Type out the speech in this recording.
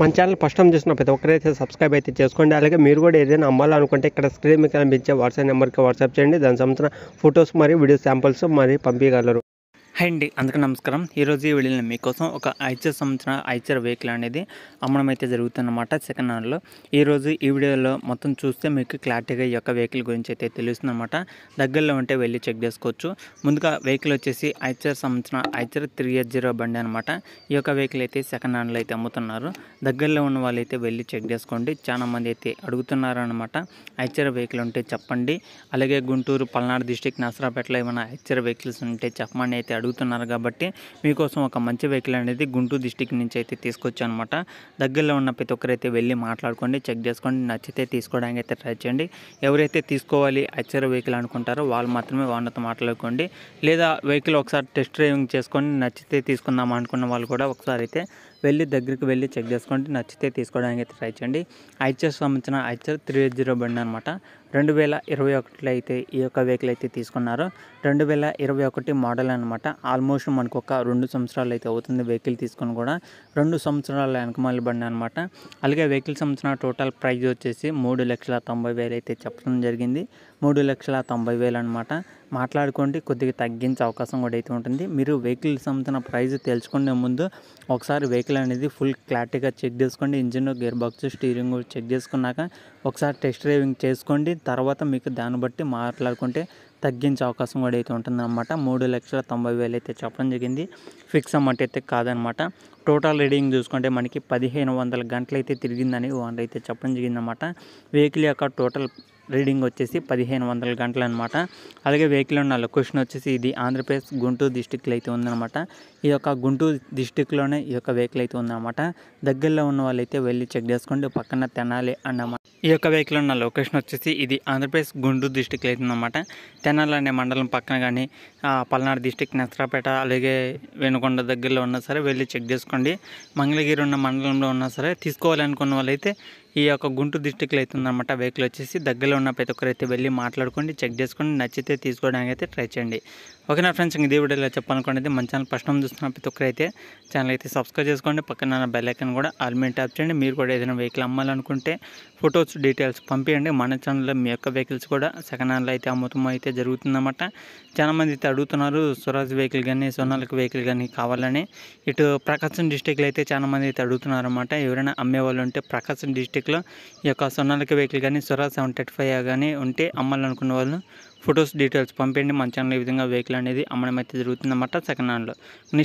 మన channel first time చూసిన ప్రతి ఒక్కరైతే సబ్స్క్రైబ్ అయితే చేసుకోండి అలాగే మీరు కూడా ఏదైనా అమ్మాలనుకుంటే ఇక్కడ స్క్రీన్ మీద కనిపించే వాట్సాప్ నెంబర్కి వాట్సాప్ చేయండి దాని సంబంధించిన ఫొటోస్ మరియు వీడియో శాంపుల్స్ మరి పంపించగలరు హై అండి అందుకే నమస్కారం ఈరోజు వెళ్ళిన మీకోసం ఒక ఐచర్ సంవత్సరం ఐచర్ వెహికల్ అనేది అమ్మడం అయితే జరుగుతుందన్నమాట సెకండ్ హ్యాండ్లో ఈరోజు ఈ వీడియోలో మొత్తం చూస్తే మీకు క్లారిటీగా ఈ యొక్క వెహికల్ గురించి అయితే తెలుస్తుందన్నమాట దగ్గరలో ఉంటే వెళ్ళి చెక్ చేసుకోవచ్చు ముందుగా వెహికల్ వచ్చేసి ఐచర్ సంవత్సరం ఐచర్ త్రీ ఎయిట్ జీరో బండి అనమాట ఈ యొక్క వెహికల్ అయితే సెకండ్ హ్యాండ్లో అయితే అమ్ముతున్నారు దగ్గరలో ఉన్న వాళ్ళు అయితే వెళ్ళి చెక్ చేసుకోండి చాలా మంది అయితే అడుగుతున్నారనమాట ఐచర్ వెహికల్ ఉంటే చెప్పండి అలాగే గుంటూరు పల్నాడు డిస్టిక్ నసరాపేటలో ఏమైనా ఐచర్ వెహికల్స్ ఉంటే చెప్పమని అయితే అడుగుతున్నారు కాబట్టి మీకోసం ఒక మంచి వెహికల్ అనేది గుంటూరు డిస్టిక్ నుంచి అయితే తీసుకొచ్చా అనమాట దగ్గరలో ఉన్న ప్రతి ఒక్కరైతే వెళ్ళి మాట్లాడుకోండి చెక్ చేసుకోండి నచ్చితే తీసుకోవడానికి అయితే ట్రై చేయండి ఎవరైతే తీసుకోవాలి అచ్చర వెహికల్ అనుకుంటారో వాళ్ళు మాత్రమే వాళ్ళతో మాట్లాడుకోండి లేదా వెహికల్ ఒకసారి టెస్ట్ డ్రైవింగ్ చేసుకొని నచ్చితే తీసుకుందాం అనుకున్న వాళ్ళు కూడా ఒకసారి అయితే వెళ్ళి దగ్గరికి వెళ్ళి చెక్ చేసుకోండి నచ్చితే తీసుకోవడానికి అయితే ట్రై చేయండి ఐచర్ సంబంధించిన ఐచర్ త్రీ జీరో బండి అనమాట రెండు వేల ఇరవై ఒకటిలో అయితే ఈ యొక్క వెహికల్ అయితే తీసుకున్నారు రెండు వేల ఇరవై ఒకటి మోడల్ అనమాట ఆల్మోస్ట్ మనకు ఒక రెండు సంవత్సరాలు అయితే అవుతుంది వెహికల్ తీసుకొని కూడా రెండు సంవత్సరాల వెనకమాలి బండి అనమాట అలాగే వెహికల్ సంబంధించిన టోటల్ ప్రైజ్ వచ్చేసి మూడు లక్షల తొంభై వేలు అయితే చెప్పడం జరిగింది మూడు లక్షల తొంభై వేలు అనమాట మాట్లాడుకోండి కొద్దిగా తగ్గించే అవకాశం కూడా అయితే ఉంటుంది మీరు వెహికల్ సంబంధించిన ప్రైస్ తెలుసుకునే ముందు ఒకసారి వెహికల్ అనేది ఫుల్ క్లారిటీగా చెక్ చేసుకోండి engine gear box steering check చేసుకున్నాక ఒకసారి టెస్ట్ డ్రైవింగ్ చేసుకోండి తర్వాత మీకు దాన్ని బట్టి మాట్లాడుకుంటే తగ్గించే అవకాశం కూడా అయితే ఉంటుంది అనమాట మూడు లక్షల తొంభై వేలు అయితే చెప్పడం జరిగింది ఫిక్స్ అమౌంట్ అయితే కాదనమాట టోటల్ రీడింగ్ చూసుకుంటే మనకి పదిహేను వందల గంటలు అయితే తిరిగిందని ఓనర్ అయితే చెప్పడం జరిగిందనమాట వెహికల్ యొక్క టోటల్ రీడింగ్ వచ్చేసి పదిహేను వందల గంటలు అనమాట అలాగే వెహికల్ ఉన్న లొకేషన్ వచ్చేసి ఇది ఆంధ్రప్రదేశ్ గుంటూరు డిస్టిక్లో అయితే ఉందన్నమాట ఈ యొక్క గుంటూరు డిస్టిక్లోనే ఈ యొక్క వెహికల్ అయితే ఉందన్నమాట దగ్గరలో ఉన్న వాళ్ళైతే వెళ్ళి చెక్ చేసుకోండి పక్కన తెనాలి అన్నమాట ఈ యొక్క వెహికల్ ఉన్న లొకేషన్ వచ్చేసి ఇది ఆంధ్రప్రదేశ్ గుంటూరు డిస్టిక్లో అవుతుందన్నమాట తెనాలి అనే మండలం పక్కన కానీ పల్నాడు డిస్టిక్ నసరాపేట అలాగే వెనుకొండ దగ్గరలో ఉన్నా సరే వెళ్ళి చెక్ చేసుకోండి మంగళగిరి ఉన్న మండలంలో ఉన్నా సరే తీసుకోవాలనుకున్న వాళ్ళైతే ఈ యొక్క గుంటూరు డిస్టిక్లో అయితే ఉందన్నమాట వెహికల్ వచ్చేసి దగ్గరలో ఉన్న ప్రతి ఒక్కరైతే వెళ్ళి మాట్లాడుకోండి చెక్ చేసుకోండి నచ్చితే తీసుకోవడానికి అయితే ట్రై చేయండి ఓకే నా ఫ్రెండ్స్ ఇంక ఇదే వీడియోలో చెప్పాలనుకోండి మన ఛానల్ ఫస్ట్ చూస్తున్న ప్రతి ఒక్కరైతే ఛానల్ అయితే సబ్స్క్రైబ్ చేసుకోండి పక్కన బెల్ కూడా ఆల్మీ ట్యాప్ చేయండి మీరు కూడా ఏదైనా వెహికల్ అమ్మాలనుకుంటే ఫొటోస్ డీటెయిల్స్ పంపించండి మన ఛానల్లో మీ యొక్క వెహికల్స్ కూడా సెకండ్ హ్యాండ్లో అయితే అమ్ముతం అయితే జరుగుతుందన్నమాట చాలా మంది అయితే అడుగుతున్నారు స్వరాజ్ వెహికల్ కానీ సోనాలకు వెహికల్ కానీ కావాలని ఇటు ప్రకాశం డిస్టిక్లో అయితే చాలా మంది అయితే అడుగుతున్నారన్నమాట ఎవరైనా అమ్మేవాళ్ళు ఉంటే ప్రకాశం డిస్టిక్ వెహికల్ ఈ యొక్క సొనాలిక వెహికల్ కానీ సొరా సెవెన్ థర్టీ ఫైవ్ కానీ ఉంటే అమ్మాలనుకున్న వాళ్ళు ఫొటోస్ డీటెయిల్స్ పంపండి మన ఛానల్ ఈ విధంగా వెహికల్ అనేది అమ్మడం అయితే జరుగుతుందన్నమాట సెకండ్ హ్యాండ్లో